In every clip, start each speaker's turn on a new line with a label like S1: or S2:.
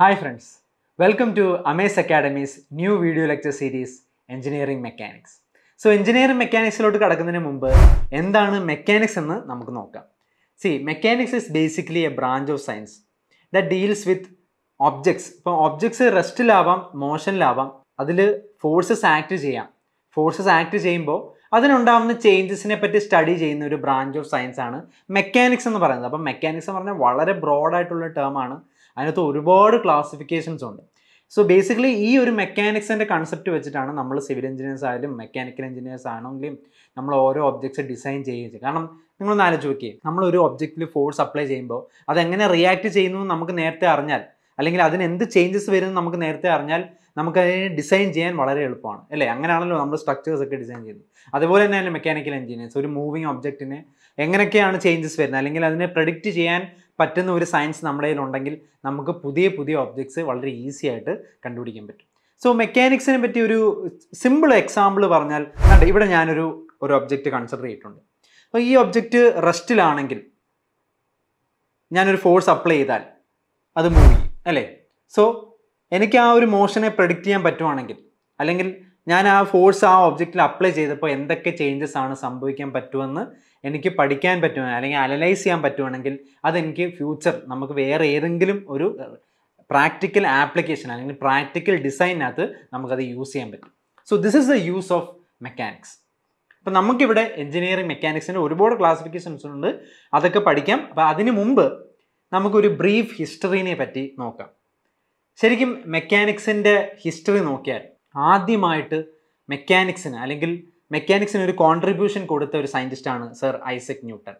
S1: hi friends welcome to Amaze Academy's new video lecture series engineering mechanics so engineering മെക്കാനിക്സിലോട്ട് കടക്കുന്നതിന് മുമ്പ് എന്താണ് mechanics എന്ന് നമുക്ക് നോക്കാം see mechanics is basically a branch of science the deals with objects ഇപ്പോൾ objects റെസ്റ്റിലാവാം മോഷനിലാവാം അതിൽ ഫോഴ്സസ് ആക്ട് ചെയ്യാം ഫോഴ്സസ് ആക്ട് ചെയ്യുമ്പോൾ അതിനുണ്ടാവുന്ന ചേഞ്ചസിനെ പറ്റി സ്റ്റഡി ചെയ്യുന്ന ഒരു ബ്രാഞ്ച് ഓഫ് സയൻസ് ആണ് മെക്കാനിക്സ് എന്ന് പറയുന്നത് അപ്പം മെക്കാനിക്സ് എന്ന് പറഞ്ഞാൽ വളരെ ബ്രോഡായിട്ടുള്ള ആണ് അതിനകത്ത് ഒരുപാട് ക്ലാസിഫിക്കേഷൻസ് ഉണ്ട് സോ ബേസിക്കലി ഈ ഒരു മെക്കാനിക്സിൻ്റെ കൺസെപ്റ്റ് വെച്ചിട്ടാണ് നമ്മൾ സിവിൽ എഞ്ചിനീയേഴ്സ് ആയാലും മെക്കാനിക്കൽ എഞ്ചിനീയേഴ്സ് ആണെങ്കിലും നമ്മൾ ഓരോ ഒബ്ജക്ട്സ് ഡിസൈൻ ചെയ്യുന്നത് കാരണം നാലു ആലോചിച്ച് നോക്കിയേ ഒരു ഒബ്ജക്റ്റിൽ ഫോഴ്സ് അപ്ലൈ ചെയ്യുമ്പോൾ അതെങ്ങനെ റിയാക്ട് ചെയ്യുന്നു നമുക്ക് നേരത്തെ അറിഞ്ഞാൽ അല്ലെങ്കിൽ അതിന് എന്ത് ചേഞ്ചസ് വരുന്നു നമുക്ക് നേരത്തെ അറിഞ്ഞാൽ നമുക്ക് അതിനെ ഡിസൈൻ ചെയ്യാൻ വളരെ എളുപ്പമാണ് അല്ലേ അങ്ങനെയാണല്ലോ നമ്മൾ സ്ട്രക്ചേഴ്സ് ഒക്കെ ഡിസൈൻ ചെയ്യുന്നത് അതുപോലെ തന്നെയാണ് മെക്കാനിക്കൽ എഞ്ചിനീയേഴ്സ് ഒരു മൂവിങ് ഒബ്ജക്റ്റിന് എങ്ങനെയൊക്കെയാണ് ചേഞ്ചസ് വരുന്നത് അല്ലെങ്കിൽ അതിനെ പ്രഡിക്റ്റ് ചെയ്യാൻ പറ്റുന്ന ഒരു സയൻസ് നമ്മുടെ ഉണ്ടെങ്കിൽ നമുക്ക് പുതിയ പുതിയ ഒബ്ജക്ട്സ് വളരെ ഈസി ആയിട്ട് കണ്ടുപിടിക്കാൻ പറ്റും സോ മെക്കാനിക്സിനെ പറ്റി ഒരു സിമ്പിൾ എക്സാമ്പിൾ പറഞ്ഞാൽ കണ്ട ഇവിടെ ഞാനൊരു ഒരു ഒബ്ജക്റ്റ് കൺസിഡർ ചെയ്തിട്ടുണ്ട് അപ്പോൾ ഈ ഒബ്ജക്റ്റ് റെസ്റ്റിലാണെങ്കിൽ ഞാനൊരു ഫോഴ്സ് അപ്ലൈ ചെയ്താൽ അത് മൂവ് ചെയ്യും അല്ലേ സോ എനിക്ക് ആ ഒരു മോഷനെ പ്രഡിക്റ്റ് ചെയ്യാൻ പറ്റുവാണെങ്കിൽ അല്ലെങ്കിൽ ഞാൻ ആ ഫോഴ്സ് ആ ഒബ്ജക്റ്റിൽ അപ്ലൈ ചെയ്തപ്പോൾ എന്തൊക്കെ ചേഞ്ചസ് ആണ് സംഭവിക്കാൻ പറ്റുമെന്ന് എനിക്ക് പഠിക്കാൻ പറ്റുവാണ് അല്ലെങ്കിൽ അനലൈസ് ചെയ്യാൻ പറ്റുവാണെങ്കിൽ അതെനിക്ക് ഫ്യൂച്ചർ നമുക്ക് വേറെ ഏതെങ്കിലും ഒരു പ്രാക്ടിക്കൽ ആപ്ലിക്കേഷൻ അല്ലെങ്കിൽ പ്രാക്ടിക്കൽ ഡിസൈനിനകത്ത് നമുക്കത് യൂസ് ചെയ്യാൻ പറ്റും so this is the use of mechanics അപ്പം നമുക്കിവിടെ എഞ്ചിനീയറിംഗ് മെക്കാനിക്സിൻ്റെ ഒരുപാട് ക്ലാസിഫിക്കേഷൻസ് ഉണ്ട് അതൊക്കെ പഠിക്കാം അപ്പോൾ അതിന് മുമ്പ് നമുക്കൊരു ബ്രീഫ് ഹിസ്റ്ററിനെ പറ്റി നോക്കാം ശരിക്കും മെക്കാനിക്സിൻ്റെ ഹിസ്റ്ററി നോക്കിയാൽ ആദ്യമായിട്ട് മെക്കാനിക്സിന് അല്ലെങ്കിൽ മെക്കാനിക്സിന് ഒരു കോൺട്രിബ്യൂഷൻ കൊടുത്ത ഒരു സയൻറ്റിസ്റ്റാണ് സർ ഐസക് ന്യൂട്ടൺ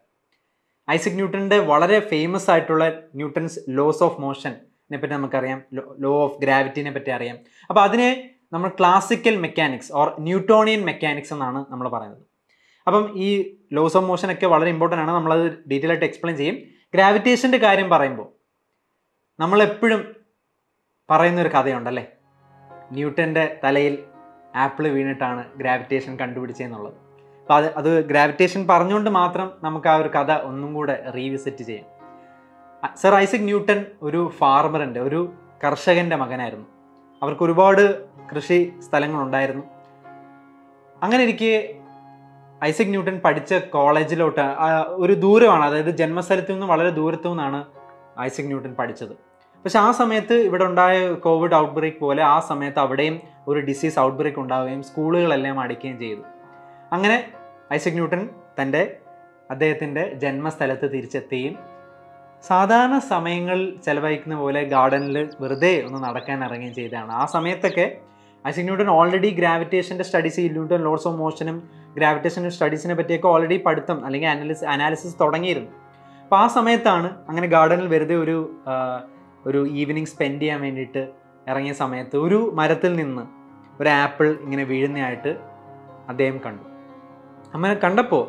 S1: ഐസക് ന്യൂട്ടൻ്റെ വളരെ ഫേമസ് ആയിട്ടുള്ള ന്യൂട്ടൺസ് ലോസ് ഓഫ് മോഷൻ നെ പറ്റി നമുക്കറിയാം ലോ ഓഫ് ഗ്രാവിറ്റിനെ പറ്റി അറിയാം അപ്പോൾ അതിനെ നമ്മൾ classical mechanics or Newtonian mechanics എന്നാണ് നമ്മൾ പറയുന്നത് അപ്പം ഈ ലോസ് ഓഫ് മോഷൻ ഒക്കെ വളരെ ഇമ്പോർട്ടൻ്റ് ആണ് നമ്മളത് ഡീറ്റെയിൽ ആയിട്ട് എക്സ്പ്ലെയിൻ ചെയ്യും ഗ്രാവിറ്റേഷൻ്റെ കാര്യം പറയുമ്പോൾ നമ്മളെപ്പോഴും പറയുന്നൊരു കഥയുണ്ടല്ലേ ന്യൂട്ടൻ്റെ തലയിൽ ആപ്പിൾ വീണിട്ടാണ് ഗ്രാവിറ്റേഷൻ കണ്ടുപിടിച്ചതെന്നുള്ളത് അപ്പോൾ അത് അത് ഗ്രാവിറ്റേഷൻ പറഞ്ഞുകൊണ്ട് മാത്രം നമുക്ക് ആ ഒരു കഥ ഒന്നും കൂടെ റീവിസിറ്റ് ചെയ്യാം സർ ഐസക് ന്യൂട്ടൺ ഒരു ഫാർമറിൻ്റെ ഒരു കർഷകൻ്റെ മകനായിരുന്നു അവർക്ക് ഒരുപാട് കൃഷി സ്ഥലങ്ങളുണ്ടായിരുന്നു അങ്ങനെ എനിക്ക് ഐസക് ന്യൂട്ടൺ പഠിച്ച കോളേജിലോട്ട് ഒരു ദൂരമാണ് അതായത് ജന്മസ്ഥലത്തു നിന്ന് വളരെ ദൂരത്തു നിന്നാണ് ഐസക് ന്യൂട്ടൺ പഠിച്ചത് പക്ഷെ ആ സമയത്ത് ഇവിടെ ഉണ്ടായ കോവിഡ് ഔട്ട് ബ്രേക്ക് പോലെ ആ സമയത്ത് അവിടെയും ഒരു ഡിസീസ് ഔട്ട് ബ്രേക്ക് ഉണ്ടാവുകയും സ്കൂളുകളെല്ലാം അടിക്കുകയും ചെയ്തു അങ്ങനെ ഐസക് ന്യൂട്ടൺ തൻ്റെ അദ്ദേഹത്തിൻ്റെ ജന്മസ്ഥലത്ത് തിരിച്ചെത്തുകയും സാധാരണ സമയങ്ങളിൽ ചിലവഴിക്കുന്ന പോലെ ഗാർഡനിൽ വെറുതെ ഒന്ന് നടക്കാൻ ഇറങ്ങുകയും ചെയ്തതാണ് ആ സമയത്തൊക്കെ ഐസക് ന്യൂട്ടൺ ഓൾറെഡി ഗ്രാവിറ്റേഷൻ്റെ സ്റ്റഡീസ് ന്യൂട്ടൺ ലോഡ്സ് ഓഫ് മോഷനും ഗ്രാവിറ്റേഷൻ്റെ സ്റ്റഡീസിനെ പറ്റിയൊക്കെ ഓൾറെഡി പഠിത്തം അല്ലെങ്കിൽ അനാലിസിസ് അനാലിസിസ് തുടങ്ങിയിരുന്നു അപ്പോൾ ആ സമയത്താണ് അങ്ങനെ ഗാർഡനിൽ വെറുതെ ഒരു ഒരു ഈവനിങ് സ്പെൻഡ് ചെയ്യാൻ വേണ്ടിയിട്ട് ഇറങ്ങിയ സമയത്ത് ഒരു മരത്തിൽ നിന്ന് ഒരു ആപ്പിൾ ഇങ്ങനെ വീഴുന്നതായിട്ട് അദ്ദേഹം കണ്ടു അങ്ങനെ കണ്ടപ്പോൾ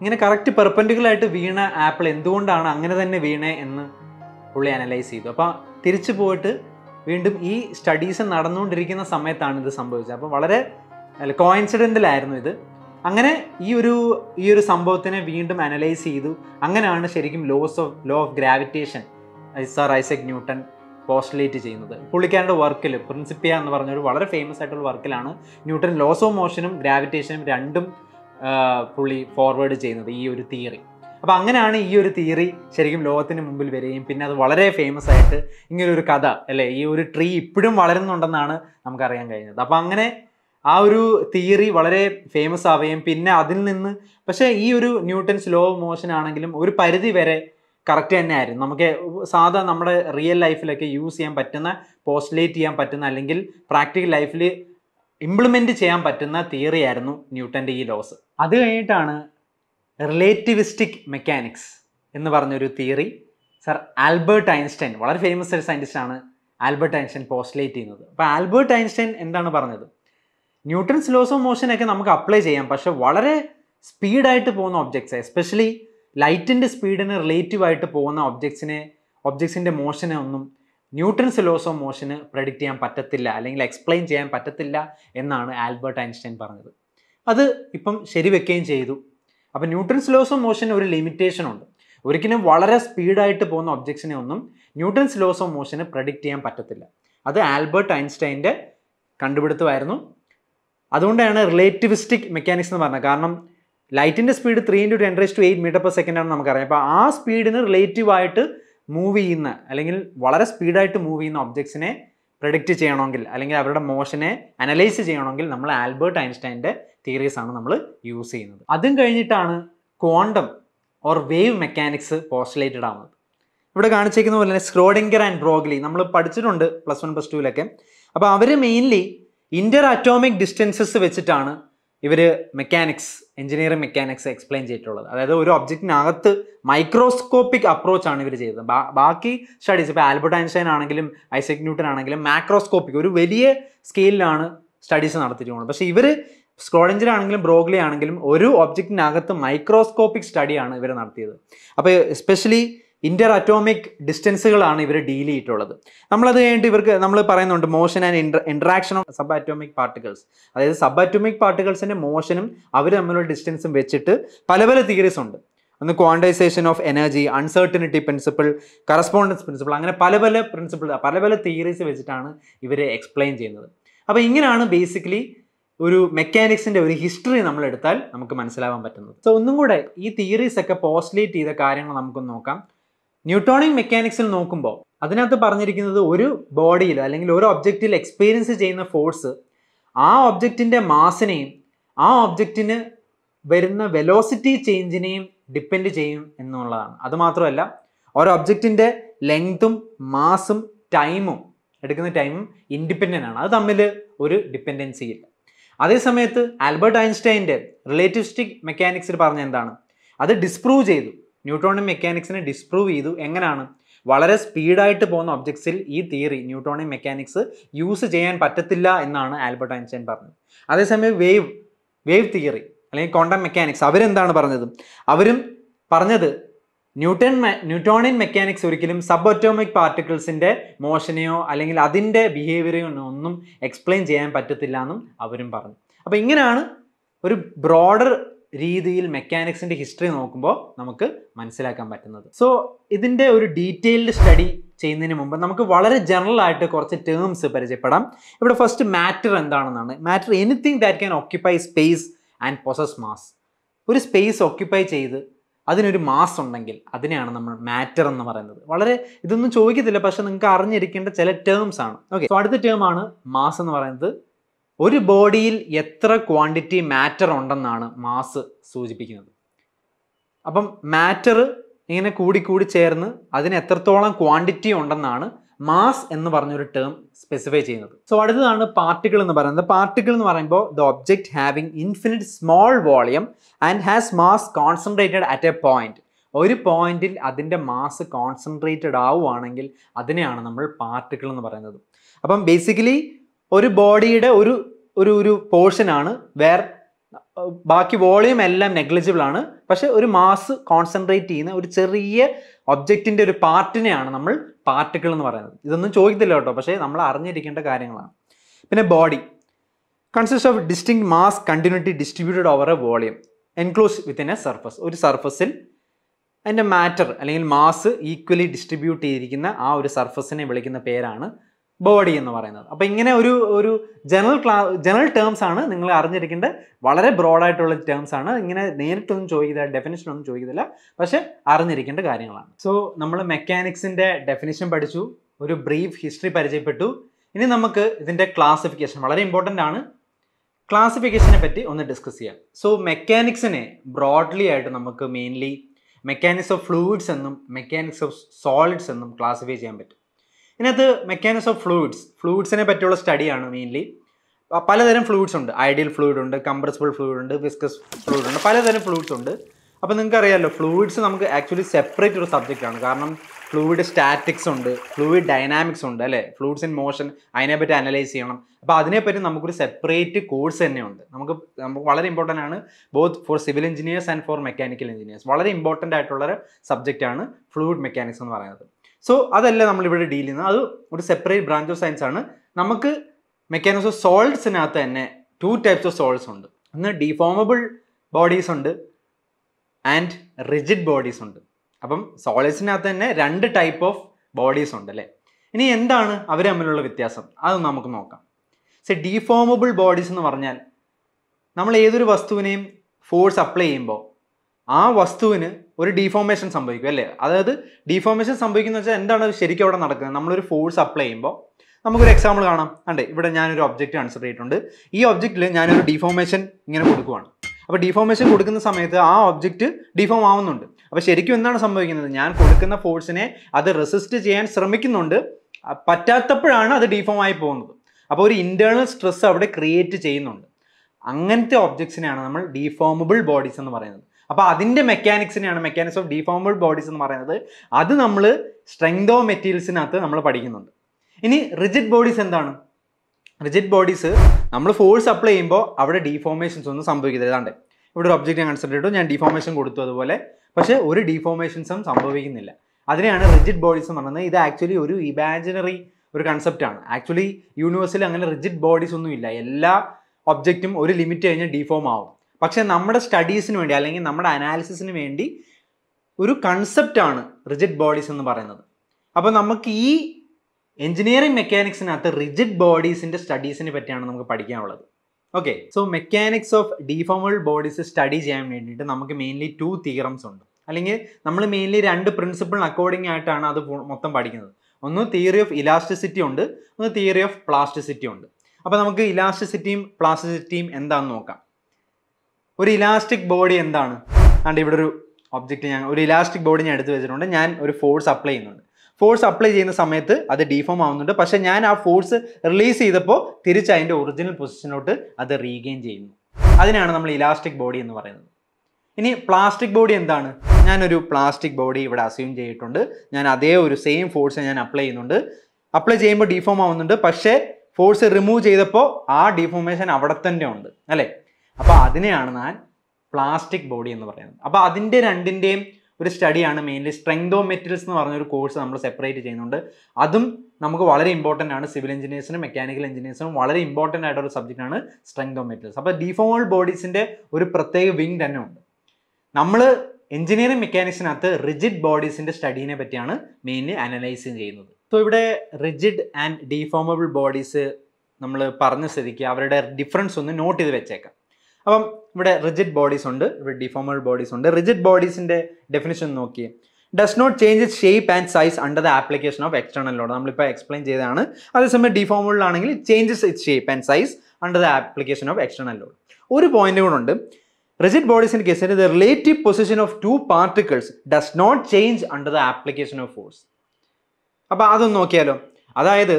S1: ഇങ്ങനെ കറക്റ്റ് പെർപ്പൻഡിക്കുലായിട്ട് വീണ ആപ്പിൾ എന്തുകൊണ്ടാണ് അങ്ങനെ തന്നെ വീണേ എന്ന് പുള്ളി അനലൈസ് ചെയ്തു അപ്പോൾ തിരിച്ചു പോയിട്ട് വീണ്ടും ഈ സ്റ്റഡീസ് നടന്നുകൊണ്ടിരിക്കുന്ന സമയത്താണ് ഇത് സംഭവിച്ചത് അപ്പോൾ വളരെ കോയിൻസിഡൻ്റിലായിരുന്നു ഇത് അങ്ങനെ ഈ ഒരു ഈ ഒരു സംഭവത്തിനെ വീണ്ടും അനലൈസ് ചെയ്തു അങ്ങനെയാണ് ശരിക്കും laws of law of gravitation sir Isaac Newton postulate ചെയ്യുന്നത് പുള്ളിക്കാരുടെ വർക്കിൽ പ്രിൻസിപ്പിയ എന്ന് പറഞ്ഞ ഒരു വളരെ ഫേമസ് ആയിട്ടുള്ള വർക്കിലാണ് ന്യൂട്ടൺ ലോസ് ഓഫ് മോഷനും ഗ്രാവിറ്റേഷനും രണ്ടും പുള്ളി ഫോർവേഡ് ചെയ്യുന്നത് ഈ ഒരു തിയറി അപ്പോൾ അങ്ങനെയാണ് ഈ ഒരു തിയറി ശരിക്കും ലോകത്തിന് മുമ്പിൽ വരികയും പിന്നെ അത് വളരെ ഫേമസ് ആയിട്ട് ഇങ്ങനെ ഒരു കഥ അല്ലേ ഈ ഒരു ട്രീ ഇപ്പോഴും വളരുന്നുണ്ടെന്നാണ് നമുക്കറിയാൻ കഴിഞ്ഞത് അപ്പോൾ അങ്ങനെ ആ ഒരു തിയറി വളരെ ഫേമസ് ആവുകയും പിന്നെ അതിൽ നിന്ന് പക്ഷേ ഈ ഒരു ന്യൂട്ടൻസ് ലോ ഓഫ് മോഷൻ ആണെങ്കിലും ഒരു പരിധി വരെ കറക്റ്റ് തന്നെ ആയിരുന്നു നമുക്ക് സാധാ നമ്മുടെ റിയൽ ലൈഫിലൊക്കെ യൂസ് ചെയ്യാൻ പറ്റുന്ന പോസ്റ്റുലേറ്റ് ചെയ്യാൻ പറ്റുന്ന അല്ലെങ്കിൽ പ്രാക്ടിക്കൽ ലൈഫിൽ ഇംപ്ലിമെൻറ്റ് ചെയ്യാൻ പറ്റുന്ന തിയറി ആയിരുന്നു ന്യൂട്ടൻ്റെ ഈ ലോസ് അത് കഴിഞ്ഞിട്ടാണ് റിലേറ്റിവിസ്റ്റിക് മെക്കാനിക്സ് എന്ന് പറഞ്ഞൊരു തിയറി സർ ആൽബർട്ട് ഐൻസ്റ്റൈൻ വളരെ ഫേമസ് ഒരു സയൻറ്റിസ്റ്റാണ് ആൽബർട്ട് ഐൻസ്റ്റൈൻ പോസ്റ്റുലേറ്റ് ചെയ്യുന്നത് അപ്പോൾ ആൽബർട്ട് ഐൻസ്റ്റൈൻ എന്താണ് പറഞ്ഞത് ന്യൂട്ടൺസ് ലോസ് ഓഫ് മോഷനൊക്കെ നമുക്ക് അപ്ലൈ ചെയ്യാം പക്ഷേ വളരെ സ്പീഡായിട്ട് പോകുന്ന ഒബ്ജക്ട്സ് എസ്പെഷ്യലി ലൈറ്റിൻ്റെ സ്പീഡിന് റിലേറ്റീവായിട്ട് പോകുന്ന ഒബ്ജക്ട്സിനെ ഒബ്ജക്ട്സിൻ്റെ മോഷനെ ഒന്നും ന്യൂട്രൻസ് ലോസ് ഓഫ് മോഷന് പ്രഡിക്റ്റ് ചെയ്യാൻ പറ്റത്തില്ല അല്ലെങ്കിൽ എക്സ്പ്ലെയിൻ ചെയ്യാൻ പറ്റത്തില്ല എന്നാണ് ആൽബർട്ട് ഐൻസ്റ്റൈൻ പറഞ്ഞത് അത് ഇപ്പം ശരിവെക്കുകയും ചെയ്തു അപ്പം ന്യൂട്രൻസ് ലോസ് ഓഫ് മോഷന് ഒരു ലിമിറ്റേഷൻ ഉണ്ട് ഒരിക്കലും വളരെ സ്പീഡായിട്ട് പോകുന്ന ഒബ്ജക്ട്സിനെ ഒന്നും ന്യൂട്രൻസ് ലോസ് ഓഫ് മോഷന് പ്രഡിക്റ്റ് ചെയ്യാൻ പറ്റത്തില്ല അത് ആൽബർട്ട് ഐൻസ്റ്റൈൻ്റെ കണ്ടുപിടുത്തമായിരുന്നു അതുകൊണ്ടാണ് റിലേറ്റിവിസ്റ്റിക് മെക്കാനിക്സ് എന്ന് പറഞ്ഞത് കാരണം ലൈറ്റിൻ്റെ speed three into ten raise to eight metre per second ആണ് നമുക്കറിയാം അപ്പോൾ ആ സ്പീഡിന് റിലേറ്റീവായിട്ട് മൂവ് ചെയ്യുന്ന അല്ലെങ്കിൽ വളരെ സ്പീഡായിട്ട് മൂവ് ചെയ്യുന്ന ഒബ്ജക്ട്സിനെ പ്രൊഡിക്റ്റ് ചെയ്യണമെങ്കിൽ അല്ലെങ്കിൽ അവരുടെ മോഷനെ അനലൈസ് ചെയ്യണമെങ്കിൽ നമ്മൾ ആൽബർട്ട് ഐൻസ്റ്റൈൻ്റെ തിയറീസ് ആണ് നമ്മൾ യൂസ് ചെയ്യുന്നത് അതും കഴിഞ്ഞിട്ടാണ് quantum or wave mechanics postulated ആവുന്നത് ഇവിടെ കാണിച്ചേക്കുന്ന പോലെ തന്നെ സ്ക്രോഡിങ്കർ ആൻഡ് ബ്രോഗ്ലി നമ്മൾ പഠിച്ചിട്ടുണ്ട് പ്ലസ് വൺ പ്ലസ് ടുവിലൊക്കെ അപ്പോൾ അവർ മെയിൻലി ഇൻ്റർ അറ്റോമിക് ഡിസ്റ്റൻസസ് വെച്ചിട്ടാണ് ഇവർ മെക്കാനിക്സ് എഞ്ചിനീയറിംഗ് മെക്കാനിക്സ് എക്സ്പ്ലെയിൻ ചെയ്തിട്ടുള്ളത് അതായത് ഒരു ഒബ്ജക്റ്റിനകത്ത് മൈക്രോസ്കോപ്പിക് അപ്രോച്ചാണ് ഇവർ ചെയ്തത് ബാക്കി സ്റ്റഡീസ് ഇപ്പോൾ ആൽബർട്ട് ഐൻസ്റ്റൈൻ ആണെങ്കിലും ഐസക് ന്യൂട്ടൺ ആണെങ്കിലും മാക്രോസ്കോപ്പിക് ഒരു വലിയ സ്കെയിലാണ് സ്റ്റഡീസ് നടത്തിയിട്ടുള്ളത് പക്ഷേ ഇവർ സ്ക്രോഡഞ്ചർ ആണെങ്കിലും ബ്രോഗ്ലി ആണെങ്കിലും ഒരു ഒബ്ജക്റ്റിനകത്ത് മൈക്രോസ്കോപ്പിക് സ്റ്റഡിയാണ് ഇവർ നടത്തിയത് അപ്പോൾ എസ്പെഷ്യലി ഇന്റർ അറ്റോമിക് ഡിസ്റ്റൻസുകളാണ് ഇവർ ഡീൽ ചെയ്തിട്ടുള്ളത് നമ്മളത് കഴിഞ്ഞിട്ട് ഇവർക്ക് നമ്മൾ പറയുന്നുണ്ട് motion and interaction interaction of subatomic particles അതായത് സബ് അറ്റോമിക് പാർട്ടിക്കൾസിന്റെ മോഷനും അവർ തമ്മിലുള്ള ഡിസ്റ്റൻസും വെച്ചിട്ട് പല പല തിയറീസ് ഉണ്ട് ഒന്ന് quantisation of energy uncertainty principle correspondence principle അങ്ങനെ പല പല പ്രിൻസിപ്പിൾ പല പല തിയറീസ് വെച്ചിട്ടാണ് ഇവർ എക്സ്പ്ലെയിൻ ചെയ്യുന്നത് അപ്പോൾ ഇങ്ങനെയാണ് ബേസിക്കലി ഒരു മെക്കാനിക്സിൻ്റെ ഒരു ഹിസ്റ്ററി നമ്മൾ എടുത്താൽ നമുക്ക് മനസ്സിലാവാൻ പറ്റുന്നത് സോ ഒന്നും കൂടെ ഈ തിയറീസ് ഒക്കെ പോസ്റ്റ്ലേറ്റ് ചെയ്ത കാര്യങ്ങൾ നമുക്കൊന്ന് നോക്കാം ന്യൂട്രോണിക് മെക്കാനിക്സിൽ നോക്കുമ്പോൾ അതിനകത്ത് പറഞ്ഞിരിക്കുന്നത് ഒരു ബോഡിയിൽ അല്ലെങ്കിൽ ഒരു ഒബ്ജക്റ്റിൽ എക്സ്പീരിയൻസ് ചെയ്യുന്ന ഫോഴ്സ് ആ ഒബ്ജക്റ്റിൻ്റെ മാസിനെയും ആ ഒബ്ജക്റ്റിന് വരുന്ന വെലോസിറ്റി ചേഞ്ചിനെയും ഡിപ്പെൻഡ് ചെയ്യും എന്നുള്ളതാണ് അതുമാത്രമല്ല ഒരു ഒബ്ജക്റ്റിൻ്റെ ലെങ്തും മാസും ടൈമും എടുക്കുന്ന ടൈമും ഇൻഡിപെൻഡൻ്റ് ആണ് അത് തമ്മിൽ ഒരു ഡിപ്പെൻഡൻസി ഇല്ല അതേസമയത്ത് ആൽബർട്ട് ഐൻസ്റ്റൈൻ്റെ റിലേറ്റിവിസ്റ്റിക് മെക്കാനിക്സിൽ പറഞ്ഞ എന്താണ് അത് ഡിസ്പ്രൂവ് ചെയ്തു ന്യൂട്ടോണിയം മെക്കാനിക്സിനെ ഡിസ്പ്രൂവ് ചെയ്തു എങ്ങനെയാണ് വളരെ സ്പീഡായിട്ട് പോകുന്ന ഒബ്ജക്ട്സിൽ ഈ തിയറി ന്യൂട്ടോണിയം മെക്കാനിക്സ് യൂസ് ചെയ്യാൻ പറ്റത്തില്ല എന്നാണ് ആൽബർട്ട് ഐൻസ്റ്റൈൻ പറഞ്ഞത് അതേസമയം വേവ് വേവ് തിയറി അല്ലെങ്കിൽ ക്വാണ്ടം മെക്കാനിക്സ് അവരെന്താണ് പറഞ്ഞത് അവരും പറഞ്ഞത് ന്യൂട്ടൺ ന്യൂട്ടോണിയൻ മെക്കാനിക്സ് ഒരിക്കലും സബ് അറ്റോമിക് പാർട്ടിക്കിൾസിൻ്റെ മോഷനെയോ അല്ലെങ്കിൽ അതിൻ്റെ ബിഹേവിയറോ ഒന്നും എക്സ്പ്ലെയിൻ ചെയ്യാൻ പറ്റത്തില്ല എന്നും അവരും പറഞ്ഞു അപ്പോൾ ഇങ്ങനെയാണ് ഒരു ബ്രോഡർ രീതിയിൽ മെക്കാനിക്സിൻ്റെ ഹിസ്റ്ററി നോക്കുമ്പോൾ നമുക്ക് മനസ്സിലാക്കാൻ പറ്റുന്നത് സോ ഇതിൻ്റെ ഒരു ഡീറ്റെയിൽഡ് സ്റ്റഡി ചെയ്യുന്നതിന് മുമ്പ് നമുക്ക് വളരെ ജനറൽ ആയിട്ട് കുറച്ച് ടേംസ് പരിചയപ്പെടാം ഇവിടെ ഫസ്റ്റ് മാറ്റർ എന്താണെന്നാണ് matter anything that can occupy space and possess mass ഒരു സ്പേസ് ഓക്യുപ്പൈ ചെയ്ത് അതിനൊരു മാസ് ഉണ്ടെങ്കിൽ അതിനെയാണ് നമ്മൾ മാറ്റർ എന്ന് പറയുന്നത് വളരെ ഇതൊന്നും ചോദിക്കത്തില്ല പക്ഷെ നിങ്ങൾക്ക് അറിഞ്ഞിരിക്കേണ്ട ചില ടേംസ് ആണ് ഓക്കെ സോ അടുത്ത ടേം ആണ് മാസ് എന്ന് പറയുന്നത് ഒരു ബോഡിയിൽ എത്ര ക്വാണ്ടിറ്റി മാറ്റർ ഉണ്ടെന്നാണ് മാസ് സൂചിപ്പിക്കുന്നത് അപ്പം മാറ്റർ ഇങ്ങനെ കൂടിക്കൂടി ചേർന്ന് അതിന് എത്രത്തോളം ക്വാണ്ടിറ്റി ഉണ്ടെന്നാണ് മാസ് എന്ന് പറഞ്ഞൊരു ടേം സ്പെസിഫൈ ചെയ്യുന്നത് സോ അടുത്തതാണ് പാർട്ടിക്കിൾ എന്ന് പറയുന്നത് പാർട്ടിക്കിൾ എന്ന് പറയുമ്പോൾ the object having infinite small volume and has mass concentrated at a point ഒരു പോയിന്റിൽ അതിൻ്റെ മാസ് കോൺസെൻട്രേറ്റഡ് ആവുകയാണെങ്കിൽ അതിനെയാണ് നമ്മൾ പാർട്ടിക്കിൾ എന്ന് പറയുന്നത് അപ്പം ബേസിക്കലി ഒരു ബോഡിയുടെ ഒരു ഒരു ഒരു പോർഷനാണ് വേർ ബാക്കി വോളിയം എല്ലാം നെഗ്ലിജിബിൾ ആണ് പക്ഷെ ഒരു മാസ് കോൺസെൻട്രേറ്റ് ചെയ്യുന്ന ഒരു ചെറിയ ഒബ്ജക്റ്റിന്റെ ഒരു പാർട്ടിനെയാണ് നമ്മൾ പാർട്ടിക്കിൾ എന്ന് പറയുന്നത് ഇതൊന്നും ചോദിക്കത്തില്ല കേട്ടോ പക്ഷേ നമ്മൾ അറിഞ്ഞിരിക്കേണ്ട കാര്യങ്ങളാണ് പിന്നെ body consist of distinct mass continuity distributed over a volume enclose within a surface ഒരു സർഫസിൽ അതിൻ്റെ മാറ്റർ അല്ലെങ്കിൽ മാസ് ഈക്വലി ഡിസ്ട്രിബ്യൂട്ട് ചെയ്തിരിക്കുന്ന ആ ഒരു സർഫസിനെ വിളിക്കുന്ന പേരാണ് ബോഡി എന്ന് പറയുന്നത് അപ്പോൾ ഇങ്ങനെ ഒരു ഒരു ജനറൽ ക്ലാ ജനറൽ ടേംസ് ആണ് നിങ്ങൾ അറിഞ്ഞിരിക്കേണ്ട വളരെ ബ്രോഡായിട്ടുള്ള ടേംസ് ആണ് ഇങ്ങനെ നേരിട്ടൊന്നും ചോദിക്കില്ല ഡെഫിനേഷൻ ഒന്നും ചോദിക്കുന്നില്ല പക്ഷെ അറിഞ്ഞിരിക്കേണ്ട കാര്യങ്ങളാണ് സോ നമ്മൾ മെക്കാനിക്സിൻ്റെ ഡെഫിനേഷൻ പഠിച്ചു ഒരു ബ്രീഫ് ഹിസ്റ്ററി പരിചയപ്പെട്ടു ഇനി നമുക്ക് ഇതിൻ്റെ ക്ലാസിഫിക്കേഷൻ വളരെ ഇമ്പോർട്ടൻ്റ് ആണ് ക്ലാസിഫിക്കേഷനെ പറ്റി ഒന്ന് ഡിസ്കസ് ചെയ്യാം സോ മെക്കാനിക്സിനെ ബ്രോഡ്ലി ആയിട്ട് നമുക്ക് മെയിൻലി മെക്കാനിക്സ് ഓഫ് ഫ്ലൂയിഡ്സ് എന്നും മെക്കാനിക്സ് ഓഫ് സോളിഡ്സ് എന്നും ക്ലാസിഫൈ ചെയ്യാൻ പറ്റും ഇതിനകത്ത് മെക്കാനിക്സ് ഓഫ് ഫ്ലൂയിഡ്സ് ഫ്ലൂയിഡ്സിനെ പറ്റിയുള്ള സ്റ്റഡിയാണ് മെയിൻലി പലതരം ഫ്ലൂയിഡ്സ് ഉണ്ട് ഐഡിയൽ ഫ്ലൂയിഡ് ഉണ്ട് കംപ്രസിബിൾ ഫ്ലൂയിഡ് ഉണ്ട് വിസ്കസ് ഫ്ലൂയിഡ് ഉണ്ട് പലതരം ഫ്ലൂയിഡ്സ് ഉണ്ട് അപ്പോൾ നിങ്ങൾക്ക് അറിയാമല്ലോ ഫ്ലൂയിഡ്സ് നമുക്ക് ആക്ച്വലി സെപ്പറേറ്റ് ഒരു സബ്ജക്റ്റ് ആണ് കാരണം ഫ്ലൂയിഡ് സ്റ്റാറ്റിക്സ് ഉണ്ട് ഫ്ലൂയിഡ് ഡൈനാമിക്സ് ഉണ്ട് അല്ലേ ഫ്ലൂയിഡ്സ് ഇൻ മോഷൻ അതിനെപ്പറ്റി അനലൈസ് ചെയ്യണം അപ്പോൾ അതിനെപ്പറ്റി നമുക്കൊരു സെപ്പറേറ്റ് കോഴ്സ് തന്നെയുണ്ട് നമുക്ക് നമുക്ക് വളരെ ഇമ്പോർട്ടൻ്റ് ആണ് both for civil engineers and for mechanical engineers വളരെ ഇമ്പോർട്ടൻ്റ് ആയിട്ടുള്ളൊരു സബ്ജക്റ്റാണ് ഫ്ലൂയിഡ് മെക്കാനിക്സ് എന്ന് പറയുന്നത് സോ അതല്ല നമ്മൾ ഇവിടെ ഡീൽ ചെയ്യുന്നത് അത് ഒരു സെപ്പറേറ്റ് ബ്രാഞ്ച് ഓഫ് സയൻസ് ആണ് നമുക്ക് മെക്കാനിക്സ് ഓഫ് സോൾട്സിനകത്ത് തന്നെ ടു ടൈപ്സ് ഓഫ് സോൾട്സ് ഉണ്ട് ഒന്ന് ഡിഫോമബിൾ ബോഡീസ് ഉണ്ട് ആൻഡ് റിജിഡ് ബോഡീസ് ഉണ്ട് അപ്പം സോളിഡ്സിനകത്ത് തന്നെ രണ്ട് ടൈപ്പ് ഓഫ് ബോഡീസ് ഉണ്ട് അല്ലേ ഇനി എന്താണ് അവർ തമ്മിലുള്ള വ്യത്യാസം അത് നമുക്ക് നോക്കാം സെ ഡിഫോമബിൾ ബോഡീസ് എന്ന് പറഞ്ഞാൽ നമ്മൾ ഏതൊരു വസ്തുവിനെയും ഫോഴ്സ് അപ്ലൈ ചെയ്യുമ്പോൾ ആ വസ്തുവിന് ഒരു ഡീഫോമേഷൻ സംഭവിക്കും അല്ലേ അതായത് ഡീഫോമേഷൻ സംഭവിക്കുന്ന വെച്ചാൽ എന്താണ് ശരിക്കും അവിടെ നടക്കുന്നത് നമ്മളൊരു ഫോഴ്സ് അപ്ലൈ ചെയ്യുമ്പോൾ നമുക്കൊരു എക്സാമ്പിൾ കാണാം അണ്ടേ ഇവിടെ ഞാനൊരു ഒബ്ജക്റ്റ് ആൻസർ ചെയ്തിട്ടുണ്ട് ഈ ഒബ്ജക്റ്റിൽ ഞാനൊരു ഡിഫോർമേഷൻ ഇങ്ങനെ കൊടുക്കുവാണ് അപ്പോൾ ഡിഫോർമേഷൻ കൊടുക്കുന്ന സമയത്ത് ആ ഒബ്ജക്റ്റ് ഡിഫോം ആവുന്നുണ്ട് അപ്പോൾ ശരിക്കും എന്താണ് സംഭവിക്കുന്നത് ഞാൻ കൊടുക്കുന്ന ഫോഴ്സിനെ അത് റെസിസ്റ്റ് ചെയ്യാൻ ശ്രമിക്കുന്നുണ്ട് പറ്റാത്തപ്പോഴാണ് അത് ഡിഫോം ആയി പോകുന്നത് അപ്പോൾ ഒരു ഇൻറ്റേർണൽ സ്ട്രെസ് അവിടെ ക്രിയേറ്റ് ചെയ്യുന്നുണ്ട് അങ്ങനത്തെ ഒബ്ജക്ട്സിനെയാണ് നമ്മൾ ഡീഫോമബിൾ ബോഡീസ് എന്ന് പറയുന്നത് അപ്പോൾ അതിൻ്റെ മെക്കാനിക്സിനെയാണ് മെക്കാനിക്സ് ഓഫ് ഡീഫോമബിൾ ബോഡീസ് എന്ന് പറയുന്നത് അത് നമ്മൾ സ്ട്രെങ്ത് ഓഫ് മെറ്റീരിയൽസിനകത്ത് നമ്മൾ പഠിക്കുന്നുണ്ട് ഇനി റിജിഡ് ബോഡീസ് എന്താണ് റിജിഡ് ബോഡീസ് നമ്മൾ ഫോഴ്സ് അപ്ലൈ ചെയ്യുമ്പോൾ അവിടെ ഡീഫോമേഷൻസ് ഒന്നും സംഭവിക്കുന്നത് ഏതാണ്ട് ഇവിടെ ഒരു ഒബ്ജക്റ്റ് ഞാൻ കൺസിഡർ ചെയ്തു ഞാൻ ഡീഫോമേഷൻ കൊടുത്തു അതുപോലെ പക്ഷേ ഒരു ഡീഫോമേഷൻസും സംഭവിക്കുന്നില്ല അതിനെയാണ് റിജിഡ് ബോഡീസ് എന്ന് പറയുന്നത് ഇത് ആക്ച്വലി ഒരു ഇമാജിനറി ഒരു കൺസെപ്റ്റാണ് ആക്ച്വലി യൂണിവേഴ്സിൽ അങ്ങനെ റിജിഡ് ബോഡീസ് ഒന്നും ഇല്ല എല്ലാ ഒബ്ജക്റ്റും ഒരു ലിമിറ്റ് കഴിഞ്ഞാൽ ഡീഫോം ആവും പക്ഷേ നമ്മുടെ സ്റ്റഡീസിന് വേണ്ടി അല്ലെങ്കിൽ നമ്മുടെ അനാലിസിസിന് വേണ്ടി ഒരു കൺസെപ്റ്റാണ് റിജിഡ് ബോഡീസ് എന്ന് പറയുന്നത് അപ്പോൾ നമുക്ക് ഈ എഞ്ചിനീയറിംഗ് മെക്കാനിക്സിനകത്ത് റിജിഡ് ബോഡീസിൻ്റെ സ്റ്റഡീസിനെ പറ്റിയാണ് നമുക്ക് പഠിക്കാനുള്ളത് okay so mechanics of deformable bodies study ചെയ്യാൻ വേണ്ടിയിട്ട് നമുക്ക് മെയിൻലി ടു തിയറംസ് ഉണ്ട് അല്ലെങ്കിൽ നമ്മൾ മെയിൻലി രണ്ട് പ്രിൻസിപ്പിൾ അക്കോർഡിംഗ് ആയിട്ടാണ് അത് മൊത്തം പഠിക്കുന്നത് ഒന്ന് തിയറി ഓഫ് ഇലാസ്റ്റിസിറ്റി ഉണ്ട് ഒന്ന് തിയറി ഓഫ് പ്ലാസ്റ്റിസിറ്റി ഉണ്ട് അപ്പോൾ നമുക്ക് ഇലാസ്റ്റിസിറ്റിയും പ്ലാസ്റ്റിസിറ്റിയും എന്താണെന്ന് നോക്കാം ഒരു ഇലാസ്റ്റിക് ബോഡി എന്താണ് അതുകൊണ്ട് ഇവിടെ ഒരു ഒബ്ജക്റ്റ് ഞാൻ ഒരു ഇലാസ്റ്റിക് ബോഡി ഞാൻ എടുത്തു വെച്ചിട്ടുണ്ട് ഞാൻ ഒരു ഫോഴ്സ് അപ്ലൈ ചെയ്യുന്നുണ്ട് ഫോഴ്സ് അപ്ലൈ ചെയ്യുന്ന സമയത്ത് അത് ഡീഫോം ആവുന്നുണ്ട് പക്ഷെ ഞാൻ ആ ഫോഴ്സ് റിലീസ് ചെയ്തപ്പോൾ തിരിച്ച് അതിൻ്റെ ഒറിജിനൽ പൊസിഷനിലോട്ട് അത് റീഗെയിൻ ചെയ്യുന്നു അതിനാണ് നമ്മൾ ഇലാസ്റ്റിക് ബോഡി എന്ന് പറയുന്നത് ഇനി പ്ലാസ്റ്റിക് ബോഡി എന്താണ് ഞാനൊരു പ്ലാസ്റ്റിക് ബോഡി ഇവിടെ അസ്യൂം ചെയ്തിട്ടുണ്ട് ഞാൻ അതേ ഒരു സെയിം ഫോഴ്സ് ഞാൻ അപ്ലൈ ചെയ്യുന്നുണ്ട് അപ്ലൈ ചെയ്യുമ്പോൾ ഡീഫോം ആവുന്നുണ്ട് പക്ഷേ ഫോഴ്സ് റിമൂവ് ചെയ്തപ്പോൾ ആ ഡീഫോമേഷൻ അവിടെ തന്നെ ഉണ്ട് അല്ലേ അപ്പോൾ അതിനെയാണ് ഞാൻ പ്ലാസ്റ്റിക് ബോഡി എന്ന് പറയുന്നത് അപ്പോൾ അതിൻ്റെ രണ്ടിൻ്റെയും ഒരു സ്റ്റഡിയാണ് മെയിൻലി സ്ട്രെങ്ത് ഓഫ് മെറ്റീരിയൽസ് എന്ന് പറഞ്ഞൊരു കോഴ്സ് നമ്മൾ സെപ്പറേറ്റ് ചെയ്യുന്നുണ്ട് അതും നമുക്ക് വളരെ ഇമ്പോർട്ടൻ്റ് ആണ് സിവിൽ എഞ്ചിനീയേഴ്സിനും മെക്കാനിക്കൽ എഞ്ചിനീയേഴ്സിനും വളരെ ഇമ്പോർട്ടൻ്റ് ആയിട്ടുള്ള സബ്ജക്റ്റാണ് സ്ട്രെങ്ത് ഓഫ് മെറ്റീരിയൽസ് അപ്പോൾ ഡിഫോൾ ബോഡീസിൻ്റെ ഒരു പ്രത്യേക വിങ് തന്നെ ഉണ്ട് നമ്മൾ എഞ്ചിനീയറിംഗ് മെക്കാനിക്സിനകത്ത് റിജിഡ് ബോഡീസിൻ്റെ സ്റ്റഡീനെ പറ്റിയാണ് മെയിൻലി അനലൈസ് ചെയ്യുന്നത് സോ ഇവിടെ റിജിഡ് ആൻഡ് ഡിഫോമബിൾ ബോഡീസ് നമ്മൾ പറഞ്ഞ സ്ഥിതിക്ക് അവരുടെ ഡിഫറൻസ് ഒന്ന് നോട്ട് ചെയ്ത് വെച്ചേക്കാം അപ്പം ഇവിടെ റിജിഡ് ബോഡീസ് ഉണ്ട് ഇവിടെ ഡിഫോമൽ ബോഡീസ് ഉണ്ട് റിജിഡ് ബോഡീസിന്റെ ഡെഫിനിഷൻ നോക്കി does not change it shape and size under the application of external load നമ്മളിപ്പോൾ എക്സ്പ്ലെയിൻ ചെയ്തതാണ് അതേസമയം ഡിഫോമിലാണെങ്കിൽ changes it shape and size under the application of external load ഒരു പോയിന്റ് കൂടെ ഉണ്ട് റിജിഡ് ഇൻ കേസിൽ the relative position of two particles does not change under the application of force അപ്പോൾ അതൊന്ന് നോക്കിയാലോ അതായത്